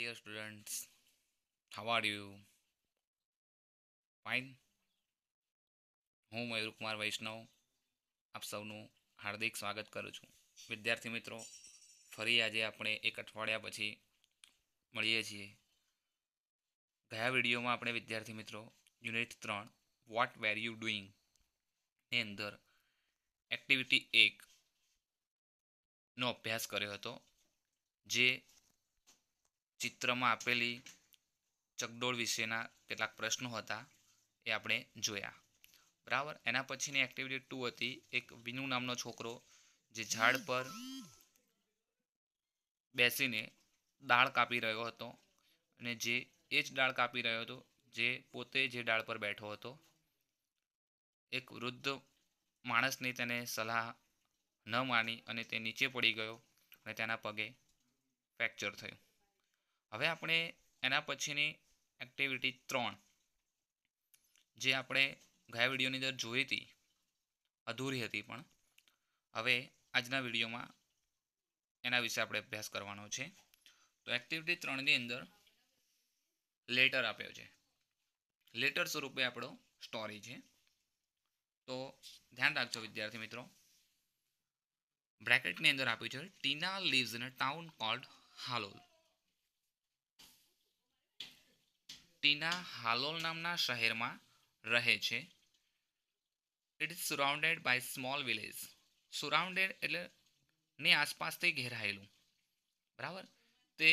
dear students how are you? Fine? હું મયુરકુમાર વૈષ્ણવ આપ સૌનું હાર્દિક સ્વાગત કરું છું વિદ્યાર્થી મિત્રો ફરી આજે આપણે એક અઠવાડિયા પછી મળીએ છીએ ગયા વિડીયોમાં આપણે વિદ્યાર્થી મિત્રો યુનિટ ત્રણ વોટ વેર યુ ડુઈંગ ની અંદર એક્ટિવિટી એકનો અભ્યાસ કર્યો હતો જે ચિત્રમાં આપેલી ચકડોળ વિશેના કેટલાક પ્રશ્નો હતા એ આપણે જોયા બરાબર એના પછીની એક્ટિવિટી ટુ હતી એક વિનુ નામનો છોકરો જે ઝાડ પર બેસીને દાળ કાપી રહ્યો હતો અને જે એ જ દાળ કાપી રહ્યો હતો જે પોતે જે ડાળ પર બેઠો હતો એક વૃદ્ધ માણસની તેને સલાહ ન માની અને તે નીચે પડી ગયો અને તેના પગે ફ્રેક્ચર થયું હવે આપણે એના પછીની એક્ટિવિટી ત્રણ જે આપણે ગયા વિડીયોની અંદર જોઈ હતી અધૂરી હતી પણ હવે આજના વિડીયોમાં એના વિશે આપણે અભ્યાસ કરવાનો છે તો એક્ટિવિટી ત્રણની અંદર લેટર આપ્યો છે લેટર સ્વરૂપે આપણો સ્ટોરી છે તો ધ્યાન રાખજો વિદ્યાર્થી મિત્રો બ્રેકેટની અંદર આપ્યું છે Tina lives in a town called Halol Tina Halol નામના શહેરમાં રહે છે it is surrounded by small village surrounded એટલે ની આસપાસથી ઘેરાયેલું બરાબર તે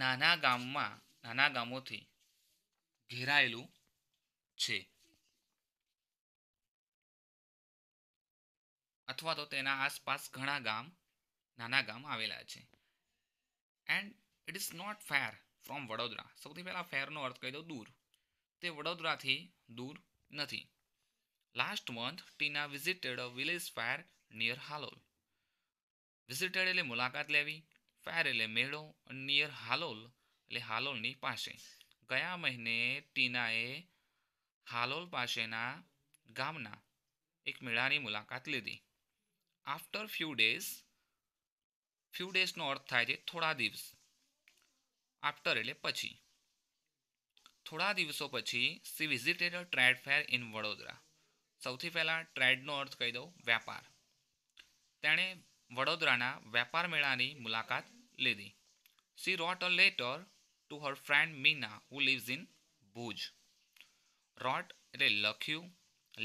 નાના ગામમાં નાના ગામોથી ઘેરાયેલું છે અથવા તો તેના આસપાસ ઘણા ગામ નાના ગામ આવેલા છે and it is not far from Vadodara સૌથી પહેલાં ફેરનો અર્થ કહી દઉં દૂર તે વડોદરાથી દૂર નથી last month Tina visited a village fair near Halol visited એટલે મુલાકાત લેવી ફાયર એટલે મેળો નિયર હાલોલ એટલે હાલોલની પાસે ગયા મહિને ટીનાએ હાલોલ પાસેના ગામના એક મેળાની મુલાકાત લીધી આફ્ટર ફ્યુ ડેઝ ફ્યુ ડેઝનો અર્થ થાય છે થોડા દિવસ આફ્ટર એટલે પછી થોડા દિવસો પછી she visited trade fair in Vadodara સૌથી પહેલાં ટ્રેડનો અર્થ કહી દઉં વેપાર તેણે વડોદરાના વેપાર મેળાની મુલાકાત લીધી she wrote a letter to her friend Meena who lives in Bhuj wrote એટલે લખ્યું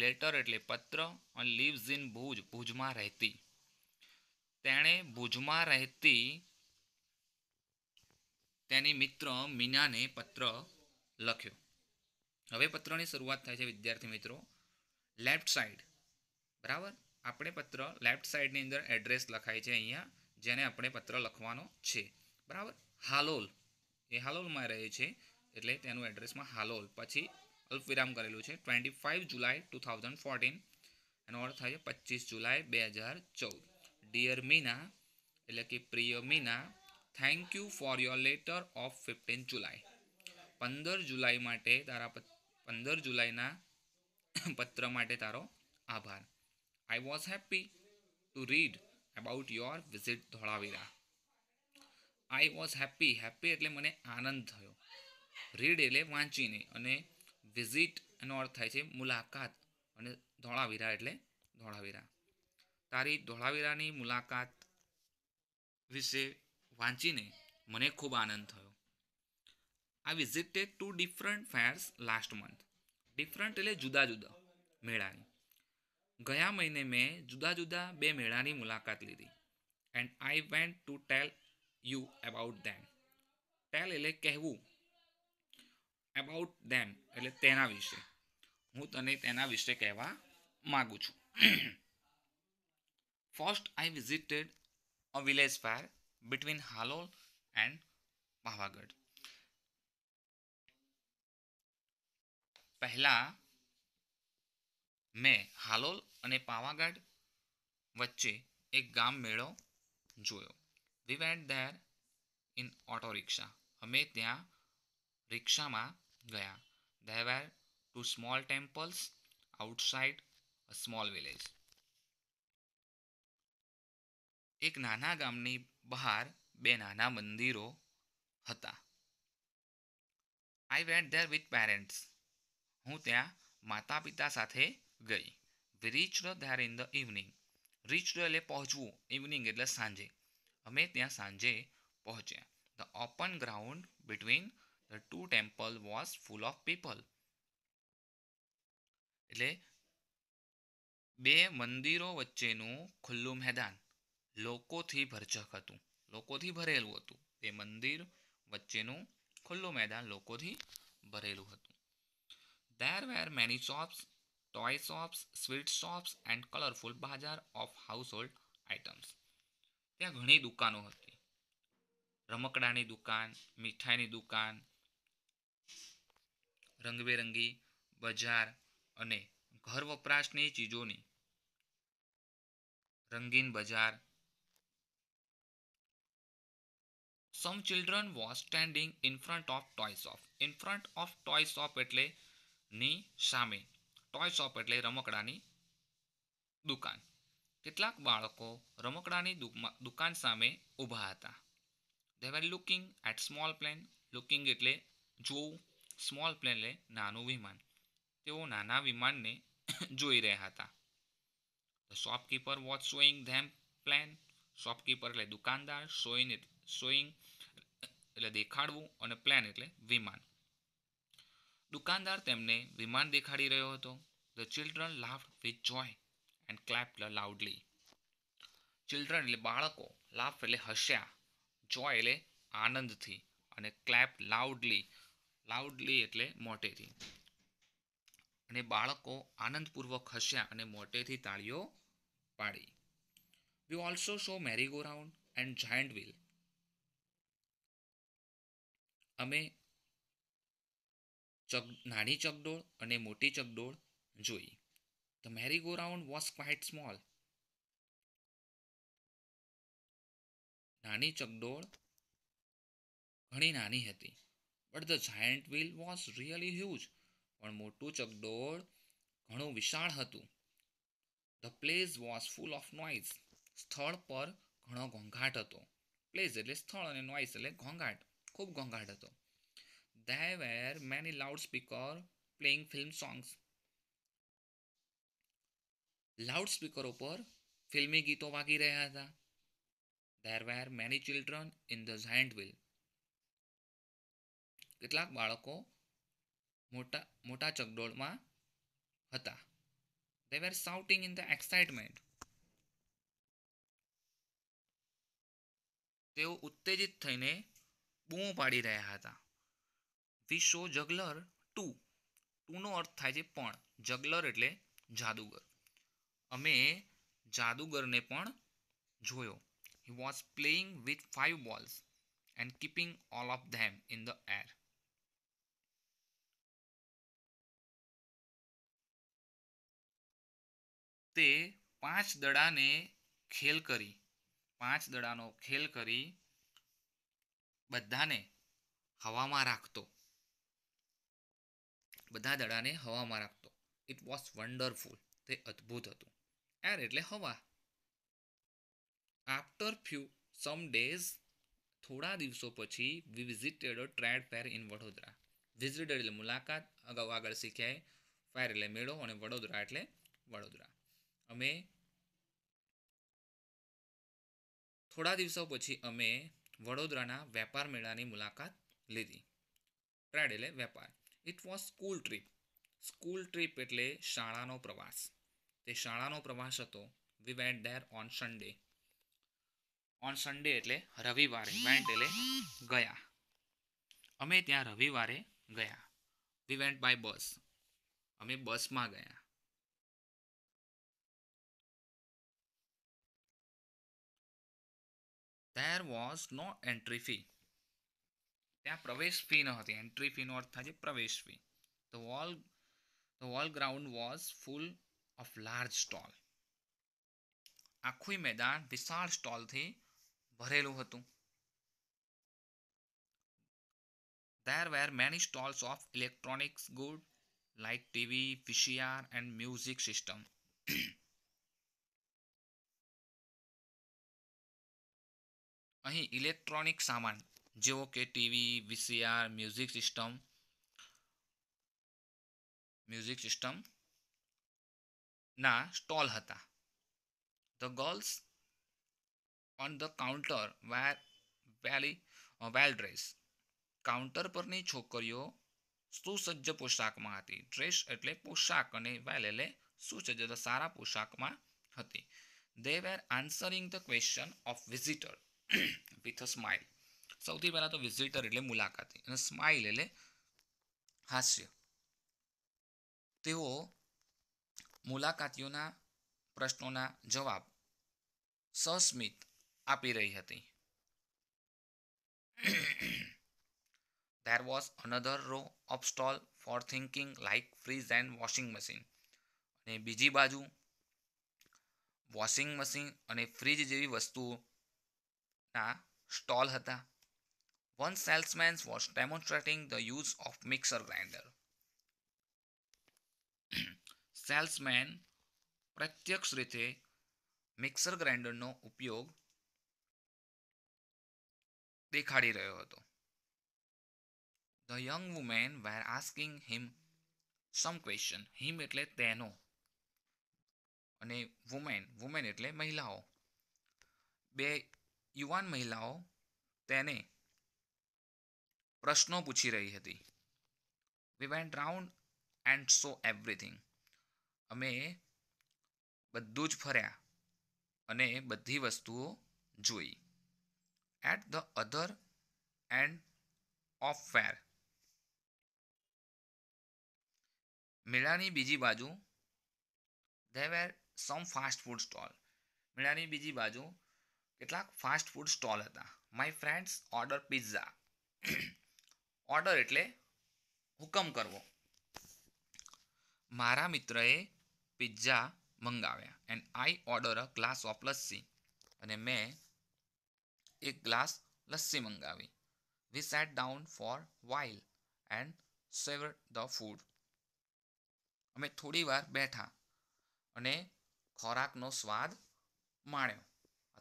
લેટર એટલે પત્ર અને લિવ્સ ઇન ભુજ ભુજમાં રહેતી તેણે ભુજમાં રહેતી તેની મિત્ર મીનાને પત્ર લખ્યો હવે પત્રની શરૂઆત થાય છે વિદ્યાર્થી મિત્રો લેફ્ટ સાઈડ બરાબર આપણે પત્ર લેફ્ટ સાઈડની અંદર એડ્રેસ લખાય છે અહીંયા જેને આપણે પત્ર લખવાનો છે બરાબર હાલોલ એ હાલોલમાં રહે છે એટલે તેનું એડ્રેસમાં હાલોલ પછી અલ્પવિરામ કરેલું છે twenty five July two thousand fourteen એનો અર્થ થાય છે પચીસ જુલાઈ બે હજાર ચૌદ ડિયર મીના એટલે કે પ્રિય Meena thank you for your letter of fifteen July પંદર જુલાઈ માટે તારા પંદર જુલાઈના પત્ર માટે તારો આભાર I was happy to read about your visit Dholavira I was happy happy એટલે મને આનંદ થયો રીડ એટલે વાંચીને અને વિઝિટ એનો અર્થ થાય છે મુલાકાત અને ધોળાવીરા એટલે ધોળાવીરા તારી ધોળાવીરાની મુલાકાત વિશે વાંચીને મને ખૂબ આનંદ થયો I visited two different fairs last month different એટલે જુદા જુદા મેળાની ગયા મહિને મેં જુદા જુદા બે મેળાની મુલાકાત લીધી and I went to tell you about them tell એટલે કહેવું એબાઉટ ધેમ એટલે તેના વિશે હું તને તેના વિશે કહેવા માગું છું first I visited a village fair between Halol and Pahavagarh. પહેલા મેં હાલોલ અને પાવાગઢ વચ્ચે એક ગામ મેળો જોયો we went there in auto rickshaw અમે ત્યાં રિક્ષામાં ગયા there were two small temples outside a small village એક નાના ગામની બહાર બે નાના મંદિરો હતા I went there with parents હું ત્યાં માતા પિતા સાથે ગઈ reach there in the evening reach એટલે પહોંચવું ઇવનિંગ એટલે સાંજે અમે ત્યાં સાંજે પહોંચ્યા the open ground between the two temple was full of people એટલે બે મંદિરો વચ્ચેનું ખુલ્લું મેદાન લોકોથી ભરચક હતું લોકોથી ભરેલું હતું તે મંદિર વચ્ચેનું ખુલ્લું મેદાન લોકોથી ભરેલું હતું there were many shops toy shops sweet shops and colourful bazaar of household items ત્યાં ઘણી દુકાનો હતી રમકડાની દુકાન મીઠાઈની દુકાન રંગબેરંગી બજાર અને ઘર વપરાશની ચીજોની રંગીન બજાર some children was standing in front of toy shop in front of toy shop એટલે ની સામે ટોય શોપ એટલે રમકડાની દુકાન કેટલાક બાળકો રમકડાની દુકાન સામે ઊભા હતા they were looking at small plane looking એટલે જોવું સ્મોલ પ્લેન એટલે નાનું વિમાન તેઓ નાના વિમાનને જોઈ રહ્યા હતા shopkeeper watch showing them plane shopkeeper એટલે દુકાનદાર શોઈંગ શોઈંગ એટલે દેખાડવું અને પ્લેન એટલે વિમાન દુકાનદાર તેમને વિમાન દેખાડી રહ્યો હતો the children laughed with joy and clap loudly children એટલે બાળકો લાફ એટલે હસ્યા જોય એટલે આનંદથી અને ક્લેપ લાઉડલી લાઉડલી એટલે મોટેથી અને બાળકો આનંદપૂર્વક હસ્યા અને મોટેથી તાળીઓ પાડી we also show merry go round and giant wheel અમે ચક નાની ચગડોળ અને મોટી ચગડોળ જોઈ the merry go round was quite small નાની ચકડોળ ઘણી નાની હતી but the giant wheel was really huge પણ મોટું ચકડોળ ઘણું વિશાળ હતું the place was full of noise સ્થળ પર ઘણો ઘોંઘાટ હતો પ્લેસ એટલે સ્થળ અને નોઇઝ એટલે ઘોંઘાટ ખૂબ ઘોંઘાટ હતો there were many loudspeaker playing film songs લાઉડસ્પીકરો પર ફિલ્મી ગીતો વાગી રહ્યા હતા there were many children in the Zandville કેટલાક બાળકો મોટા મોટા ચકડોળમાં હતા they were shouting in the excitement તેઓ ઉત્તેજિત થઈને બૂમો પાડી રહ્યા હતા વી શો જગલર ટુ ટુનો અર્થ થાય છે પણ જગલર એટલે જાદુગર અમે જાદુગરને પણ જોયો he was playing with five balls and keeping all of them in the air તે પાંચ દડાને ખેલ કરી પાંચ દડાનો ખેલ કરી બધાને હવામાં રાખતો બધા દડાને હવામાં રાખતો ઇટ વોઝ વન્ડરફુલ તે અદ્ભુત હતું એર એટલે હવા આફ્ટર ફ્યુ સમ ડેઝ થોડા દિવસો પછી we visited trade fair in Vadodara visited એટલે મુલાકાત અગાઉ આગળ શીખ્યા ફેર એટલે મેળો અને વડોદરા એટલે વડોદરા અમે થોડા દિવસો પછી અમે વડોદરાના વેપાર મેળાની મુલાકાત લીધી ટ્રેડ એટલે વેપાર it was school trip school trip એટલે શાળાનો પ્રવાસ તે શાળાનો પ્રવાસ હતો we went there on Sunday on Sunday એટલે રવિવારે વેન્ટ એટલે ગયા અમે ત્યાં રવિવારે ગયા વી વેન્ટ બાય બસ અમે બસમાં ગયા there was no entry fee ત્યાં પ્રવેશ ફી ન હતી એન્ટ્રી ફી નો અર્થ થાય છે પ્રવેશ fee the whole the whole ground was full of large stall આખું મેદાન વિશાળ સ્ટોલથી ભરેલું હતું There were many stalls of electronics good like TV, VCR and music system. અહીં ઇલેક્ટ્રોનિક સામાન જેવો કે TV VCR music system music system ના સ્ટોલ હતા the girls on the counter were well well dressed counter પરની છોકરીઓ સુસજ્જ પોશાકમાં હતી ડ્રેસ એટલે પોશાક અને વેલ એટલે સુસજ્જ સારા પોશાકમાં હતી they were answering the question of visitor with a smile સૌથી પહેલાં તો વિઝિટર એટલે મુલાકાતી અને સ્માઇલ એટલે હાસ્ય તેઓ મુલાકાતીઓના પ્રશ્નોના જવાબ સસ્મિત આપી રહી હતી there was another row of stall for thinking like freeze and washing machine અને બીજી બાજુ વોશિંગ મશીન અને ફ્રીજ જેવી વસ્તુઓ ના સ્ટોલ હતા one salesman was demonstrating the use of mixer grinder salesman પ્રત્યક્ષ રીતે મિક્સર ગ્રાઇન્ડરનો ઉપયોગ દેખાડી રહ્યો હતો the young women were asking him some question him એટલે તેનો અને વુમેન વુમેન એટલે મહિલાઓ બે યુવાન મહિલાઓ તેને પ્રશ્નો પૂછી રહી હતી we went round and saw everything અમે બધું જ ફર્યા અને બધી વસ્તુઓ જોઈ at the other end of fair મેળાની બીજી બાજુ they were some fast food stall મેળાની બીજી બાજુ કેટલાક ફાસ્ટ ફૂડ સ્ટોલ હતા my friends order pizza order એટલે હુકમ કરવો મારા મિત્રએ પિઝા મંગાવ્યા and I order a glass of lassi અને મેં એક ગ્લાસ લસ્સી મંગાવી we set down four while and savour the food અમે થોડી વાર બેઠા અને ખોરાકનો સ્વાદ માણ્યો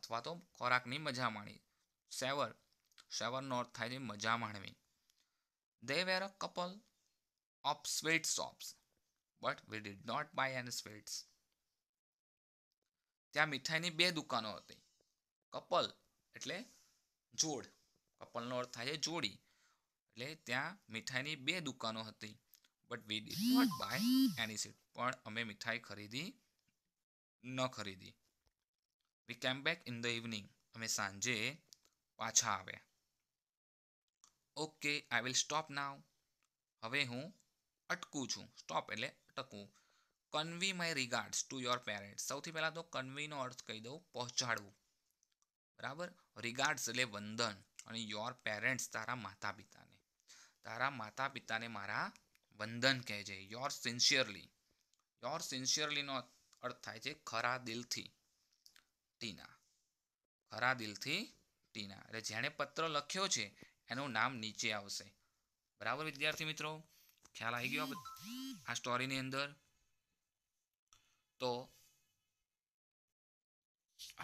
અથવા તો ખોરાકની મજા માણી સેવર સેવરનો અર્થ થાય છે મજા માણવી there were a couple of sweet shops but we did not buy any sweets ત્યાં મીઠાઈની બે દુકાનો હતી કપલ એટલે જોડ કપલનો અર્થ થાય છે જોડી એટલે ત્યાં મીઠાઈની બે દુકાનો હતી but we did not buy any seat પણ અમે મીઠાઈ ખરીદી ન ખરીદી વી કેમ બેક ઇન ધ ઇવનિંગ અમે સાંજે પાછા આવ્યા okay I will stop now હવે હું અટકું છું સ્ટોપ એટલે અટકવું convey my regards to your parents સૌથી પહેલાં તો કન્વીનો અર્થ કહી દઉં પહોંચાડવું બરાબર રિગાર્ડ્સ એટલે વંદન અને યોર પેરેન્ટ્સ તારા માતા પિતાને તારા માતા પિતાને મારા વંદન કહેજે યોર સિન્સિયરલી યોર સિન્સિયરલીનો અર્થ થાય છે ખરા દિલથી ટીના ખરા દિલથી ટીના એટલે જેણે પત્ર લખ્યો છે એનું નામ નીચે આવશે બરાબર વિદ્યાર્થી મિત્રો ખ્યાલ આવી ગયો આ સ્ટોરીની અંદર તો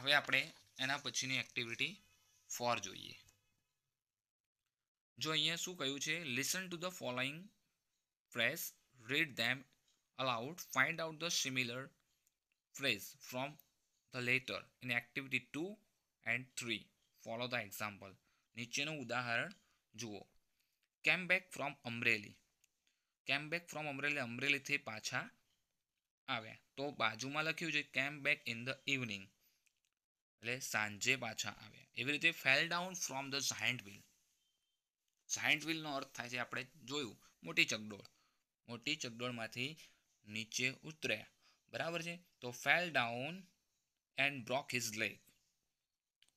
હવે આપણે એના પછીની એક્ટિવિટી ફોર જોઈએ જો અહીંયા શું કહ્યું છે listen to the following phrase read them aloud find out the similar phrase from the latter in activity 2 and 3 follow the example નીચેનું ઉદાહરણ જુઓ કેમ બેક ફ્રોમ અમરેલી કેમ બેક ફ્રોમ અમરેલી અમરેલીથી પાછા આવ્યા તો બાજુમાં લખ્યું છે કેમ બેક ઇન ધ ઇવનિંગ એટલે સાંજે પાછા આવ્યા એવી રીતે fell down from the giant wheel giant વ્હીલનો અર્થ થાય છે આપણે જોયું મોટી ચકડોળ મોટી ચકડોળમાંથી નીચે ઉતર્યા બરાબર છે તો fell down and broke his leg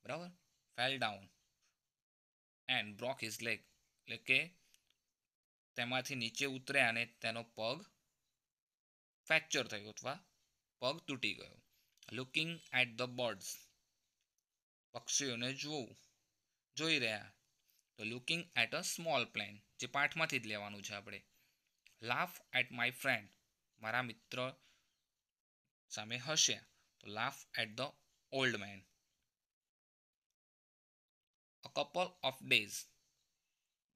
બરાબર fell down and broke his leg એટલે કે તેમાંથી નીચે ઉતર્યા અને તેનો પગ ફ્રેક્ચર થયો અથવા પગ તૂટી ગયો લુકિંગ એટ ધ બર્ડ્સ પક્ષીઓને જોવું જોઈ રહ્યા તો looking at a small plane જે પાઠમાંથી જ લેવાનું છે આપણે લાફ એટ માય ફ્રેન્ડ મારા મિત્ર સામે હસ્યા So laugh at the old man. A couple of days.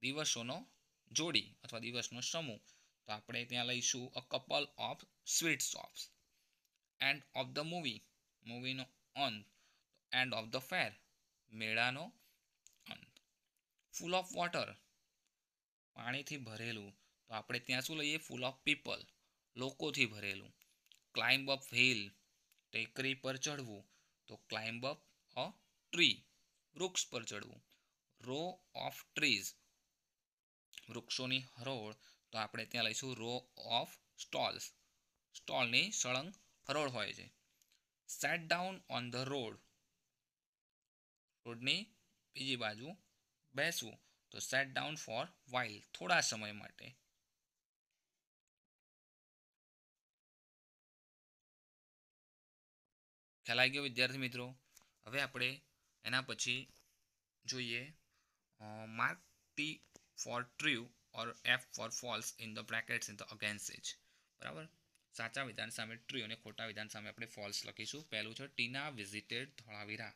દિવસોનો જોડી અથવા દિવસનો સમૂહ તો આપણે ત્યાં લઈશું a couple of sweet shops end of the movie મૂવીનો અંત એન્ડ ઓફ ધ ફેર મેળાનો અંત ફૂલ ઓફ વોટર પાણીથી ભરેલું તો આપણે ત્યાં શું લઈએ ફૂલ ઓફ પીપલ લોકોથી ભરેલું ક્લાઇમ્બ અપ હિલ ટેકરી પર ચડવું તો ક્લાઇમ્બ અપ અ ટ્રી વૃક્ષ પર ચડવું રો ઓફ ટ્રીઝ વૃક્ષોની હરોળ તો આપણે ત્યાં લઈશું રો ઓફ સ્ટોલ્સ સ્ટોલની સળંગ હરોળ હોય છે set down on the road રોડની બીજી બાજુ બેસવું તો સેટ ડાઉન ફોર વાઇલ થોડા સમય માટે ખ્યાલ ગયો વિદ્યાર્થી મિત્રો હવે આપણે એના પછી જોઈએ mark T for true or F for false in the brackets in the અગેન્સ્ટેજ બરાબર સાચા વિધાન સામે ટ્રુ અને ખોટા વિધાન સામે આપણે ફોલ્સ લખીશું પહેલું છે ટીના વિઝિટેડ ધોળાવીરા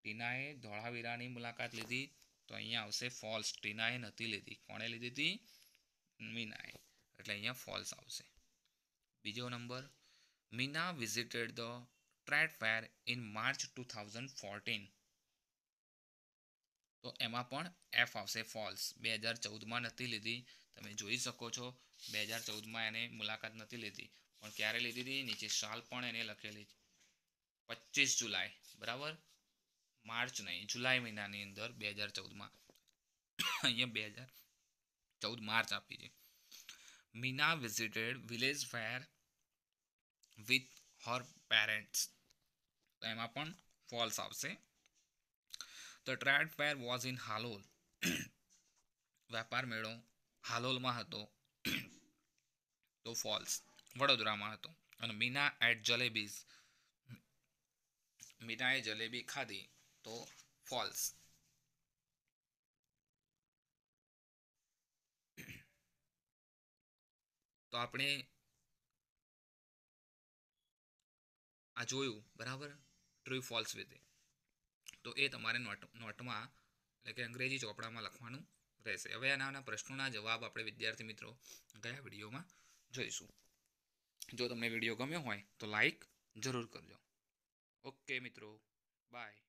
ટીનાએ ધોળાવીરાની મુલાકાત લીધી તો અહીંયા આવશે ફોલ્સ ટીનાએ નથી લીધી કોણે લીધી હતી મીનાએ એટલે અહીંયા ફોલ્સ આવશે બીજો number Meena visited the fair in March two thousand fourteen તો એમાં પણ એફ આવશે ફોલ્સ બે હજાર ચૌદમાં નથી લીધી તમે જોઈ શકો છો બે હજાર ચૌદમાં એને મુલાકાત નથી લીધી પણ ક્યારે લીધી હતી નીચે સાલ પણ એને લખેલી પચીસ જુલાઈ બરાબર માર્ચ નહીં જુલાઈ મહિનાની અંદર બે હજાર ચૌદમાં અહીંયા બે હજાર ચૌદ માર્ચ આપી છે Meena visited village fair with her parents તો એમાં પણ ફોલ્સ આવશે તો trade fair was in Halol વેપાર મેળો હાલોલમાં હતો તો ફોલ્સ વડોદરામાં હતો અને મીના એટ જલેબીઝ મીનાએ જલેબી ખાધી તો ફોલ્સ તો આપણે આ જોયું બરાબર ટ્રુ ફોલ્સ વિથ તો એ તમારે નોટ નોટમાં એટલે કે અંગ્રેજી ચોપડામાં લખવાનું રહેશે હવે આના પ્રશ્નોના જવાબ આપણે વિદ્યાર્થી મિત્રો ગયા વિડીયોમાં જોઈશું જો તમને વિડીયો ગમ્યો હોય તો લાઈક જરૂર કરજો ઓકે મિત્રો બાય